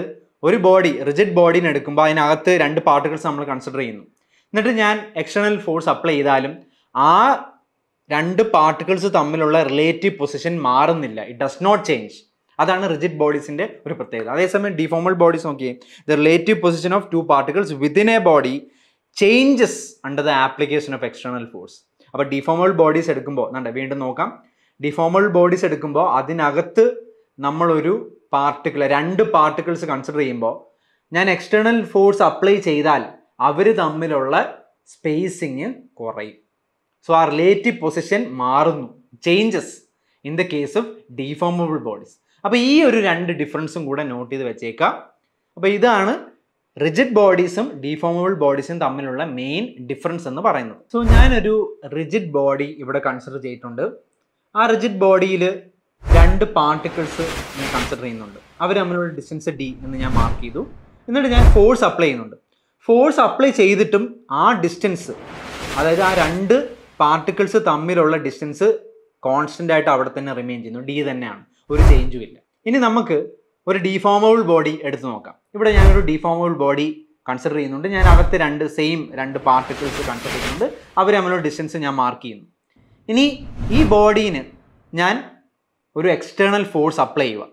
S1: ഒരു ബോഡി റിജിഡ് ബോഡീനെ എടുക്കുമ്പോൾ അതിനകത്ത് രണ്ട് പാർട്ടിക്കിൾസ് നമ്മൾ കൺസിഡർ ചെയ്യുന്നു എന്നിട്ട് ഞാൻ എക്സ്റ്റേണൽ ഫോഴ്സ് അപ്ലൈ ചെയ്താലും ആ രണ്ട് പാർട്ടിക്കിൾസ് തമ്മിലുള്ള റിലേറ്റീവ് പൊസിഷൻ മാറുന്നില്ല ഇറ്റ് ഡസ് നോട്ട് ചേഞ്ച് അതാണ് റിജിഡ് ബോഡീസിൻ്റെ ഒരു പ്രത്യേകത അതേസമയം ഡിഫോമൽ ബോഡീസ് നോക്കിയേ the relative position of two particles within a body changes under the application of external force അപ്പോൾ ഡിഫോമൽ ബോഡീസ് എടുക്കുമ്പോൾ എന്താ വീണ്ടും നോക്കാം ഡിഫോമൽ ബോഡീസ് എടുക്കുമ്പോൾ അതിനകത്ത് നമ്മളൊരു പാർട്ടിക്കിൾ രണ്ട് പാർട്ടിക്കിൾസ് കൺസിഡർ ചെയ്യുമ്പോൾ ഞാൻ എക്സ്റ്റേണൽ ഫോഴ്സ് അപ്ലൈ ചെയ്താൽ അവർ തമ്മിലുള്ള സ്പേസിങ് കുറയും സോ ആ റിലേറ്റീവ് പൊസിഷൻ മാറുന്നു changes in the case of deformable bodies അപ്പോൾ ഈ ഒരു രണ്ട് ഡിഫറൻസും കൂടെ നോട്ട് ചെയ്ത് വെച്ചേക്കാം അപ്പോൾ ഇതാണ് റിജിഡ് ബോഡീസും ഡീഫോമബിൾ ബോഡീസും തമ്മിലുള്ള മെയിൻ ഡിഫറൻസ് എന്ന് പറയുന്നത് സോ ഞാനൊരു റിജിഡ് ബോഡി ഇവിടെ കൺസിഡർ ചെയ്തിട്ടുണ്ട് ആ റിജിഡ് ബോഡിയിൽ രണ്ട് പാർട്ടിക്കിൾസ് ഞാൻ കൺസിഡർ ചെയ്യുന്നുണ്ട് അവർ തമ്മിലുള്ള ഡിസ്റ്റൻസ് ഡി എന്ന് ഞാൻ മാർക്ക് ചെയ്തു എന്നിട്ട് ഞാൻ ഫോഴ്സ് അപ്ലൈ ചെയ്യുന്നുണ്ട് ഫോഴ്സ് അപ്ലൈ ചെയ്തിട്ടും ആ ഡിസ്റ്റൻസ് അതായത് ആ രണ്ട് പാർട്ടിക്കിൾസ് തമ്മിലുള്ള ഡിസ്റ്റൻസ് കോൺസ്റ്റൻ്റ് ആയിട്ട് അവിടെ തന്നെ റിമെയിൻ ചെയ്യുന്നു ഡി തന്നെയാണ് ഒരു ചേഞ്ചും ഇല്ല ഇനി നമുക്ക് ഒരു ഡിഫോമബിൾ ബോഡി എടുത്തു നോക്കാം ഇവിടെ ഞാനൊരു ഡിഫോമബിൾ ബോഡി കൺസിഡർ ചെയ്യുന്നുണ്ട് ഞാൻ അകത്ത് രണ്ട് സെയിം രണ്ട് പാർട്ടിക്കിൾസ് കൺസിഡർ ചെയ്യുന്നുണ്ട് അവർ തമ്മിലുള്ള ഡിസ്റ്റൻസ് ഞാൻ മാർക്ക് ചെയ്യുന്നു ഇനി ഈ ബോഡീന് ഞാൻ ഒരു എക്സ്റ്റേണൽ ഫോഴ്സ് അപ്ലൈ ചെയ്യുക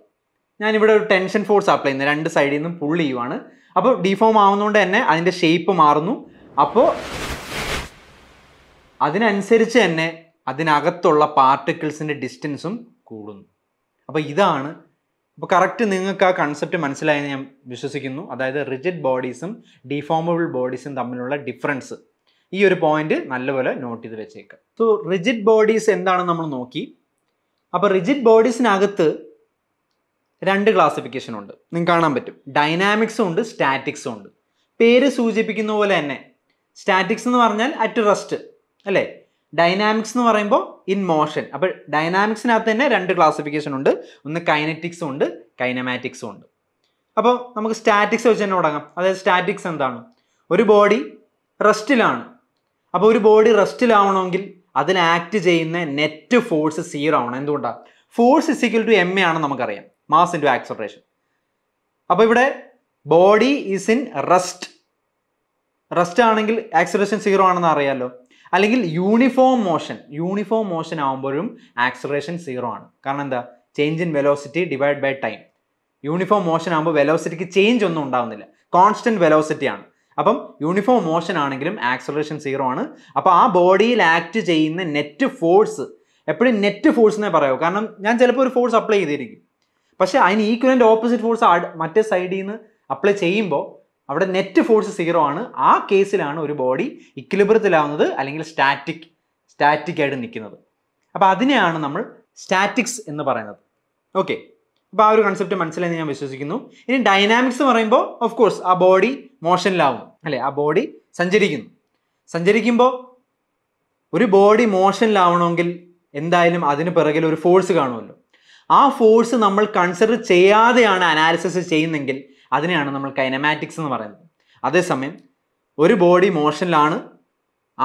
S1: ഞാനിവിടെ ഒരു ടെൻഷൻ ഫോഴ്സ് അപ്ലൈ ചെയ്യുന്നത് രണ്ട് സൈഡിൽ നിന്നും പുള്ളി ചെയ്യുവാണ് അപ്പോൾ ഡിഫോം ആവുന്നതുകൊണ്ട് തന്നെ അതിൻ്റെ ഷേപ്പ് മാറുന്നു അപ്പോൾ അതിനനുസരിച്ച് തന്നെ അതിനകത്തുള്ള പാർട്ടിക്കിൾസിൻ്റെ ഡിസ്റ്റൻസും കൂടുന്നു അപ്പോൾ ഇതാണ് അപ്പോൾ കറക്റ്റ് നിങ്ങൾക്ക് ആ കൺസെപ്റ്റ് മനസ്സിലായെന്ന് ഞാൻ വിശ്വസിക്കുന്നു അതായത് റിജിഡ് ബോഡീസും ഡിഫോമബിൾ ബോഡീസും തമ്മിലുള്ള ഡിഫറൻസ് ഈ ഒരു പോയിന്റ് നല്ലപോലെ നോട്ട് ചെയ്ത് വെച്ചേക്കുക സോ റിജിഡ് ബോഡീസ് എന്താണെന്ന് നമ്മൾ നോക്കി അപ്പോൾ റിജിഡ് ബോഡീസിനകത്ത് രണ്ട് ക്ലാസിഫിക്കേഷൻ ഉണ്ട് നിങ്ങൾക്ക് കാണാൻ പറ്റും ഡൈനാമിക്സും ഉണ്ട് സ്റ്റാറ്റിക്സും ഉണ്ട് പേര് സൂചിപ്പിക്കുന്ന പോലെ തന്നെ സ്റ്റാറ്റിക്സ് എന്ന് പറഞ്ഞാൽ അറ്റ് റെസ്റ്റ് അല്ലേ ഡൈനാമിക്സ് എന്ന് പറയുമ്പോൾ ഇൻ മോഷൻ അപ്പോൾ ഡൈനാമിക്സിനകത്ത് തന്നെ രണ്ട് ക്ലാസിഫിക്കേഷൻ ഉണ്ട് ഒന്ന് കൈനറ്റിക്സും ഉണ്ട് കൈനമാറ്റിക്സും ഉണ്ട് അപ്പോൾ നമുക്ക് സ്റ്റാറ്റിക്സ് വെച്ച് തന്നെ തുടങ്ങാം അതായത് സ്റ്റാറ്റിക്സ് എന്താണ് ഒരു ബോഡി റെസ്റ്റിലാണ് അപ്പോൾ ഒരു ബോഡി റെസ്റ്റിലാവണമെങ്കിൽ അതിൽ ആക്ട് ചെയ്യുന്ന നെറ്റ് ഫോഴ്സ് സീറോ ആണ് എന്തുകൊണ്ടാണ് force is equal to M A ആണെന്ന് നമുക്കറിയാം മാസ് ഇൻറ്റു ആക്സലറേഷൻ അപ്പോൾ ഇവിടെ body is in rest rest ആണെങ്കിൽ ആക്സലറേഷൻ സീറോ ആണെന്ന് അറിയാമല്ലോ അല്ലെങ്കിൽ യൂണിഫോം മോഷൻ യൂണിഫോം മോഷൻ ആകുമ്പോഴും ആക്സലറേഷൻ സീറോ ആണ് കാരണം എന്താ change in velocity divide by time uniform motion ആകുമ്പോൾ വെലോസിറ്റിക്ക് ചേഞ്ച് ഒന്നും ഉണ്ടാവുന്നില്ല കോൺസ്റ്റൻറ്റ് വെലോസിറ്റി ആണ് അപ്പം യൂണിഫോം മോഷൻ ആണെങ്കിലും ആക്സലറേഷൻ സീറോ ആണ് അപ്പോൾ ആ ബോഡിയിൽ ആക്ട് ചെയ്യുന്ന നെറ്റ് ഫോഴ്സ് എപ്പോഴും നെറ്റ് ഫോഴ്സ് എന്നേ പറയാവൂ കാരണം ഞാൻ ചിലപ്പോൾ ഒരു ഫോഴ്സ് അപ്ലൈ ചെയ്തിരിക്കും പക്ഷേ അതിന് ഈക്വലൻ്റ് ഓപ്പോസിറ്റ് ഫോഴ്സ് മറ്റേ സൈഡിൽ നിന്ന് അപ്ലൈ ചെയ്യുമ്പോൾ അവിടെ നെറ്റ് ഫോഴ്സ് സീറോ ആണ് ആ കേസിലാണ് ഒരു ബോഡി ഇക്വിലിബ്രത്തിലാവുന്നത് അല്ലെങ്കിൽ സ്റ്റാറ്റിക് സ്റ്റാറ്റിക് ആയിട്ട് നിൽക്കുന്നത് അപ്പോൾ അതിനെയാണ് നമ്മൾ സ്റ്റാറ്റിക്സ് എന്ന് പറയുന്നത് ഓക്കെ അപ്പോൾ ആ ഒരു കൺസെപ്റ്റ് മനസ്സിലായി ഞാൻ വിശ്വസിക്കുന്നു ഇനി ഡൈനാമിക്സ് പറയുമ്പോൾ ഓഫ് കോഴ്സ് ആ ബോഡി മോഷനിലാവും അല്ലേ ആ ബോഡി സഞ്ചരിക്കുന്നു സഞ്ചരിക്കുമ്പോൾ ഒരു ബോഡി മോഷനിലാവണമെങ്കിൽ എന്തായാലും അതിന് പിറകിൽ ഒരു ഫോഴ്സ് കാണുമല്ലോ ആ ഫോഴ്സ് നമ്മൾ കൺസിഡർ ചെയ്യാതെയാണ് അനാലിസിസ് ചെയ്യുന്നെങ്കിൽ അതിനെയാണ് നമ്മൾ കൈനമാറ്റിക്സ് എന്ന് പറയുന്നത് അതേസമയം ഒരു ബോഡി മോഷനിലാണ്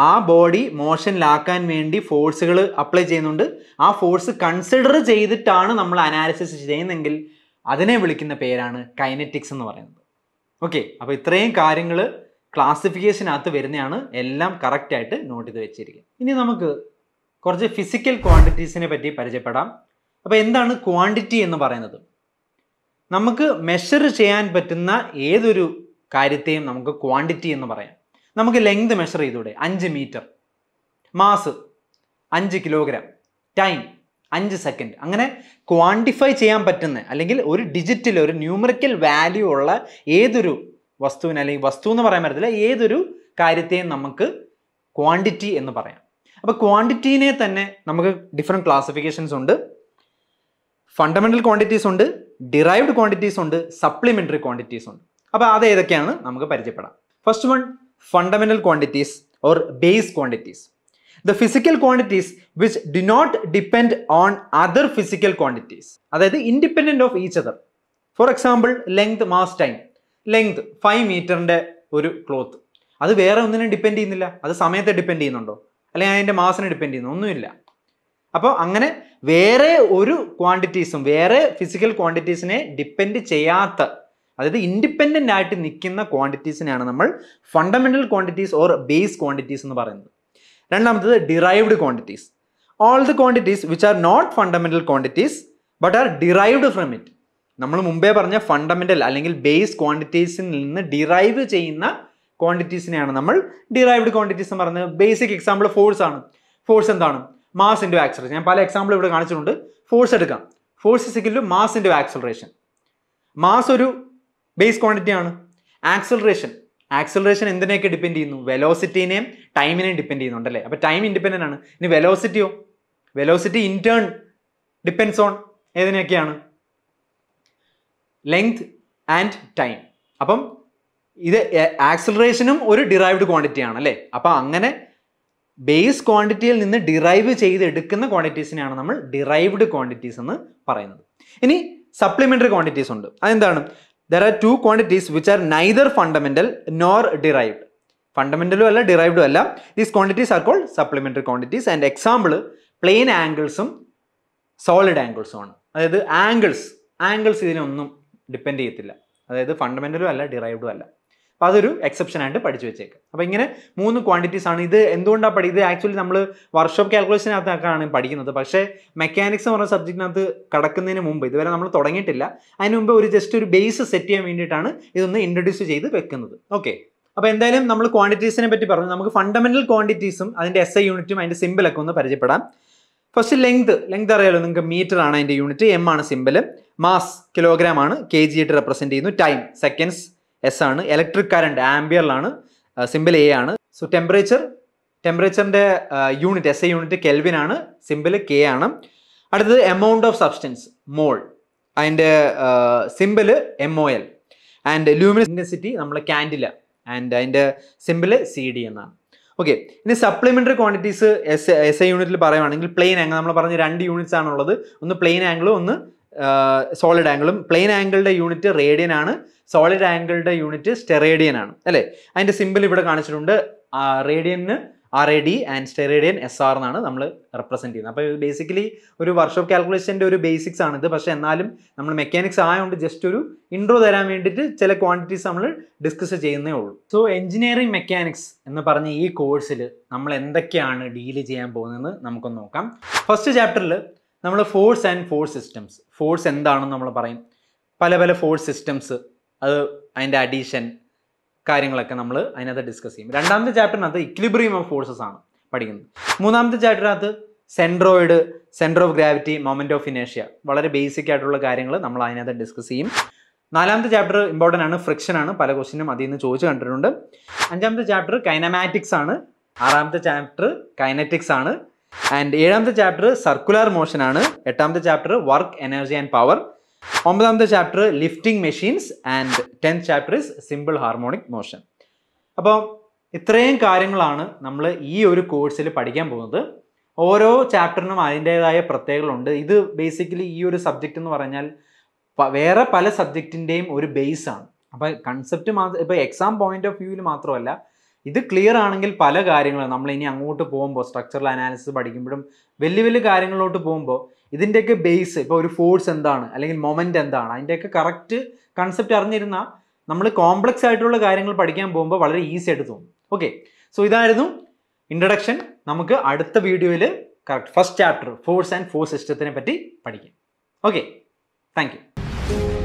S1: ആ ബോഡി മോഷനിലാക്കാൻ വേണ്ടി ഫോഴ്സുകൾ അപ്ലൈ ചെയ്യുന്നുണ്ട് ആ ഫോഴ്സ് കൺസിഡർ ചെയ്തിട്ടാണ് നമ്മൾ അനാലിസിസ് ചെയ്യുന്നെങ്കിൽ അതിനെ വിളിക്കുന്ന പേരാണ് കൈനറ്റിക്സ് എന്ന് പറയുന്നത് ഓക്കെ അപ്പോൾ ഇത്രയും കാര്യങ്ങൾ ക്ലാസിഫിക്കേഷനകത്ത് വരുന്നതാണ് എല്ലാം കറക്റ്റായിട്ട് നോട്ട് ചെയ്ത് വെച്ചിരിക്കുക ഇനി നമുക്ക് കുറച്ച് ഫിസിക്കൽ ക്വാണ്ടിറ്റീസിനെ പറ്റി പരിചയപ്പെടാം അപ്പോൾ എന്താണ് ക്വാണ്ടിറ്റി എന്ന് പറയുന്നത് നമുക്ക് മെഷർ ചെയ്യാൻ പറ്റുന്ന ഏതൊരു കാര്യത്തെയും നമുക്ക് ക്വാണ്ടിറ്റി എന്ന് പറയാം നമുക്ക് ലെങ്ത് മെഷർ ചെയ്തൂടെ അഞ്ച് മീറ്റർ മാസ് അഞ്ച് കിലോഗ്രാം ടൈം അഞ്ച് സെക്കൻഡ് അങ്ങനെ ക്വാണ്ടിഫൈ ചെയ്യാൻ പറ്റുന്ന അല്ലെങ്കിൽ ഒരു ഡിജിറ്റിൽ ഒരു ന്യൂമറിക്കൽ വാല്യൂ ഉള്ള ഏതൊരു വസ്തുവിനെ അല്ലെങ്കിൽ വസ്തു എന്ന് പറയാൻ പറ്റത്തില്ല ഏതൊരു കാര്യത്തെയും നമുക്ക് ക്വാണ്ടിറ്റി എന്ന് പറയാം അപ്പോൾ ക്വാണ്ടിറ്റീനെ തന്നെ നമുക്ക് ഡിഫറെൻറ്റ് ക്ലാസിഫിക്കേഷൻസ് ഉണ്ട് ഫണ്ടമെന്റൽ ക്വാണ്ടിറ്റീസ് ഉണ്ട് ഡിറൈവ്ഡ് ക്വാണ്ടിറ്റീസ് ഉണ്ട് സപ്ലിമെന്ററി ക്വാണ്ടിറ്റീസ് ഉണ്ട് അപ്പോൾ അത് ഏതൊക്കെയാണ് നമുക്ക് പരിചയപ്പെടാം first one fundamental quantities or base quantities the physical quantities which do not depend on other physical quantities അതായത് independent of each other for example length mass time length five മീറ്ററിൻ്റെ ഒരു cloth അത് വേറെ ഒന്നിനും ഡിപ്പെൻഡ് ചെയ്യുന്നില്ല അത് സമയത്തെ depend ചെയ്യുന്നുണ്ടോ അല്ലെങ്കിൽ അതിൻ്റെ മാസിനെ ഡിപ്പെൻഡ് ചെയ്യുന്നു ഒന്നുമില്ല അപ്പോൾ അങ്ങനെ വേറെ ഒരു ക്വാണ്ടിറ്റീസും വേറെ ഫിസിക്കൽ ക്വാണ്ടിറ്റീസിനെ ഡിപ്പെൻഡ് ചെയ്യാത്ത അതായത് ഇൻഡിപെൻഡന്റ് ആയിട്ട് നിൽക്കുന്ന ക്വാണ്ടിറ്റീസിനെയാണ് നമ്മൾ fundamental quantities or base quantities എന്ന് പറയുന്നത് രണ്ടാമത്തത് derived quantities all the quantities which are not fundamental quantities but are derived from it നമ്മൾ മുമ്പേ പറഞ്ഞ ഫണ്ടമെൻ്റൽ അല്ലെങ്കിൽ ബേസ് ക്വാണ്ടിറ്റീസിൽ നിന്ന് ഡിറൈവ് ചെയ്യുന്ന ക്വാണ്ടിറ്റീസിനെയാണ് നമ്മൾ ഡിറൈവ്ഡ് ക്വാണ്ടിറ്റീസ് എന്ന് പറയുന്നത് ബേസിക് എക്സാമ്പിൾ ഫോഴ്സ് ആണ് ഫോഴ്സ് എന്താണ് മാസ് ഇൻറ്റു ആക്സലറേഷൻ ഞാൻ പല എക്സാമ്പിൾ ഇവിടെ കാണിച്ചിട്ടുണ്ട് ഫോഴ്സ് എടുക്കാം force is equal to mass into acceleration mass ഒരു ബേസ് ക്വാണ്ടിറ്റി ആണ് ആക്സലറേഷൻ ആക്സലറേഷൻ എന്തിനെയൊക്കെ ഡിപ്പെൻഡ് ചെയ്യുന്നു വെലോസിറ്റീനെയും ടൈമിനെയും ഡിപ്പെൻഡ് ചെയ്യുന്നുണ്ട് അല്ലേ അപ്പോൾ ടൈം ഇൻഡിപെൻഡൻ്റ് ആണ് ഇനി വെലോസിറ്റിയോ വെലോസിറ്റി ഇൻറ്റേൺ ഡിപ്പെൻഡ്സ് ഓൺ ഏതിനെയൊക്കെയാണ് ലെങ്ത് ആൻഡ് ടൈം അപ്പം ഇത് ആക്സലറേഷനും ഒരു ഡിറൈവ്ഡ് ക്വാണ്ടിറ്റി ആണ് അല്ലേ അപ്പം അങ്ങനെ ബേസ് ക്വാണ്ടിറ്റിയിൽ നിന്ന് ഡിറൈവ് ചെയ്തെടുക്കുന്ന ക്വാണ്ടിറ്റീസിനെയാണ് നമ്മൾ ഡിറൈവ്ഡ് ക്വാണ്ടിറ്റീസ് എന്ന് പറയുന്നത് ഇനി സപ്ലിമെൻ്ററി ക്വാണ്ടിറ്റീസ് ഉണ്ട് അതെന്താണ് there are two quantities which are neither fundamental nor derived ഫണ്ടമെൻ്റലും അല്ല ഡിറൈവ്ഡും അല്ല these quantities are called supplementary quantities and example plane ആംഗിൾസും സോളിഡ് ആംഗിൾസും ആണ് അതായത് ആംഗിൾസ് ആംഗിൾസ് ഇതിനൊന്നും ഡിപ്പെൻഡ് ചെയ്യത്തില്ല അതായത് ഫണ്ടമെൻ്റലും അല്ല ഡിറൈവ്ഡും അല്ല അപ്പോൾ അതൊരു എക്സെപ്ഷൻ ആയിട്ട് പഠിച്ചു വെച്ചേക്കാം അപ്പോൾ ഇങ്ങനെ മൂന്ന് ക്വാണ്ടിറ്റീസ് ആണ് ഇത് എന്തുകൊണ്ടാണ് പഠി ഇത് ആക്ച്വലി നമ്മൾ വർക്ക്ഷോപ്പ് കാൽക്കുലേഷനകത്തൊക്കെയാണ് പഠിക്കുന്നത് പക്ഷേ മെക്കാനിക്സ് എന്ന് പറഞ്ഞ സബ്ജക്റ്റിനകത്ത് കിടക്കുന്നതിന് മുമ്പ് ഇതുവരെ നമ്മൾ തുടങ്ങിയിട്ടില്ല അതിന് മുമ്പ് ഒരു ജസ്റ്റ് ഒരു ബേസ് സെറ്റ് ചെയ്യാൻ വേണ്ടിയിട്ടാണ് ഇതൊന്ന് ഇൻട്രൊഡ്യൂസ് ചെയ്ത് വെക്കുന്നത് ഓക്കെ അപ്പോൾ എന്തായാലും നമ്മൾ ക്വാണ്ടിറ്റീസിനെ പറ്റി പറഞ്ഞു നമുക്ക് ഫണ്ടമെന്റൽ ക്വാണ്ടിറ്റീസും അതിൻ്റെ എസ് ഐ യൂണിറ്റും അതിൻ്റെ സിമ്പിളൊക്കെ ഒന്ന് പരിചയപ്പെടാം ഫസ്റ്റ് ലെങ്ത് ലെങ്ത് അറിയാലോ നിങ്ങൾക്ക് മീറ്റർ ആണ് അതിൻ്റെ യൂണിറ്റ് എം ആണ് സിമ്പിൾ മാസ് കിലോഗ്രാം ആണ് കെ ജി ആയിട്ട് റെപ്രസെൻറ്റ് ചെയ്യുന്നു ടൈം സെക്കൻഡ്സ് എസ് ആണ് ഇലക്ട്രിക് കറണ്ട് ആംബിയറിലാണ് സിമ്പിൾ എ ആണ് സോ ടെമ്പറേച്ചർ ടെമ്പറേച്ചറിൻ്റെ unit S A unit Kelvin ആണ് സിമ്പിൾ കെ ആണ് അടുത്തത് എമൗണ്ട് ഓഫ് സബ്സ്റ്റൻസ് മോൾ അതിൻ്റെ simple M O L and luminous intensity നമ്മൾ കാൻഡില ആൻഡ് അതിൻ്റെ സിമ്പിൾ സി ഡി എന്നാണ് ഓക്കെ ഇനി supplementary quantities S S I യൂണിറ്റിൽ പറയുകയാണെങ്കിൽ പ്ലെയിൻ ആംഗിൾ നമ്മൾ പറഞ്ഞ രണ്ട് യൂണിറ്റ്സ് ആണുള്ളത് ഒന്ന് പ്ലെയിൻ ആംഗിളും ഒന്ന് സോളിഡ് ആംഗിളും പ്ലെയിൻ ആംഗിളുടെ യൂണിറ്റ് റേഡിയൻ ആണ് സോളിഡ് ആംഗിളുടെ യൂണിറ്റ് സ്റ്റെറേഡിയൻ ആണ് അല്ലേ അതിൻ്റെ സിമ്പിൾ ഇവിടെ കാണിച്ചിട്ടുണ്ട് റേഡിയന് R A D and steradian S R എന്നാണ് നമ്മൾ റെപ്രസെൻറ്റ് ചെയ്യുന്നത് അപ്പോൾ ബേസിക്കലി ഒരു വർക്ക്ഷോപ്പ് കാൽക്കുലേഷൻ്റെ ഒരു ബേസിക്സ് ആണിത് പക്ഷേ എന്നാലും നമ്മൾ മെക്കാനിക്സ് ആയതുകൊണ്ട് ജസ്റ്റ് ഒരു ഇൻട്രോ തരാൻ വേണ്ടിയിട്ട് ചില ക്വാണ്ടിറ്റീസ് നമ്മൾ ഡിസ്കസ് ചെയ്യുന്നേ ഉള്ളൂ സോ എഞ്ചിനീയറിംഗ് മെക്കാനിക്സ് എന്ന് പറഞ്ഞ ഈ കോഴ്സിൽ നമ്മൾ എന്തൊക്കെയാണ് ഡീൽ ചെയ്യാൻ പോകുന്നതെന്ന് നമുക്കൊന്ന് നോക്കാം ഫസ്റ്റ് ചാപ്റ്ററിൽ നമ്മൾ force and force systems force എന്താണെന്ന് നമ്മൾ പറയും പല പല ഫോഴ്സ് സിസ്റ്റംസ് അത് അതിൻ്റെ അഡീഷൻ കാര്യങ്ങളൊക്കെ നമ്മൾ അതിനകത്ത് ഡിസ്കസ് ചെയ്യും രണ്ടാമത്തെ ചാപ്റ്ററിനകത്ത് ഇക്ലിബ്രിയം ഓഫ് ഫോഴ്സസ് ആണ് പഠിക്കുന്നത് മൂന്നാമത്തെ ചാപ്റ്ററിനകത്ത് centroid centre of gravity moment of ഇനേഷ്യ വളരെ ബേസിക് ആയിട്ടുള്ള കാര്യങ്ങൾ നമ്മൾ അതിനകത്ത് ഡിസ്കസ് ചെയ്യും നാലാമത്തെ ചാപ്റ്റർ ഇമ്പോർട്ടൻ്റ് ആണ് ഫ്രിക്ഷൻ ആണ് പല ക്വസ്റ്റിനും അതിൽ നിന്ന് ചോദിച്ചു കണ്ടിട്ടുണ്ട് അഞ്ചാമത്തെ ചാപ്റ്റർ കൈനമാറ്റിക്സ് ആണ് ആറാമത്തെ ചാപ്റ്റർ കൈനറ്റിക്സ് ആണ് ആൻഡ് ഏഴാമത്തെ ചാപ്റ്റർ സർക്കുലർ മോഷൻ ആണ് എട്ടാമത്തെ chapter work energy and power ഒമ്പതാമത്തെ chapter lifting machines and tenth chapter is simple harmonic motion അപ്പോൾ ഇത്രയും കാര്യങ്ങളാണ് നമ്മൾ ഈ ഒരു കോഴ്സിൽ പഠിക്കാൻ പോകുന്നത് ഓരോ ചാപ്റ്ററിനും അതിൻ്റേതായ പ്രത്യേകതകളുണ്ട് ഇത് ബേസിക്കലി ഈ ഒരു സബ്ജക്റ്റ് എന്ന് പറഞ്ഞാൽ വേറെ പല സബ്ജക്റ്റിൻ്റെയും ഒരു ബേസ് ആണ് അപ്പോൾ കൺസെപ്റ്റ് മാത്രം ഇപ്പോൾ എക്സാം പോയിന്റ് ഓഫ് വ്യൂവിൽ മാത്രമല്ല ഇത് ക്ലിയർ ആണെങ്കിൽ പല കാര്യങ്ങളും നമ്മൾ ഇനി അങ്ങോട്ട് പോകുമ്പോൾ സ്ട്രക്ചറൽ അനാലിസിസ് പഠിക്കുമ്പോഴും വലിയ വലിയ കാര്യങ്ങളിലോട്ട് പോകുമ്പോൾ ഇതിൻ്റെയൊക്കെ ബേസ് ഇപ്പോൾ ഒരു ഫോഴ്സ് എന്താണ് അല്ലെങ്കിൽ മൊമെൻ്റ് എന്താണ് അതിൻ്റെയൊക്കെ കറക്റ്റ് കൺസെപ്റ്റ് അറിഞ്ഞിരുന്നാൽ നമ്മൾ കോംപ്ലക്സ് ആയിട്ടുള്ള കാര്യങ്ങൾ പഠിക്കാൻ പോകുമ്പോൾ വളരെ ഈസി ആയിട്ട് തോന്നും ഓക്കെ സോ ഇതായിരുന്നു ഇൻട്രഡക്ഷൻ നമുക്ക് അടുത്ത വീഡിയോയിൽ correct first chapter force and force സിസ്റ്റത്തിനെ പറ്റി പഠിക്കാം ഓക്കെ താങ്ക് യു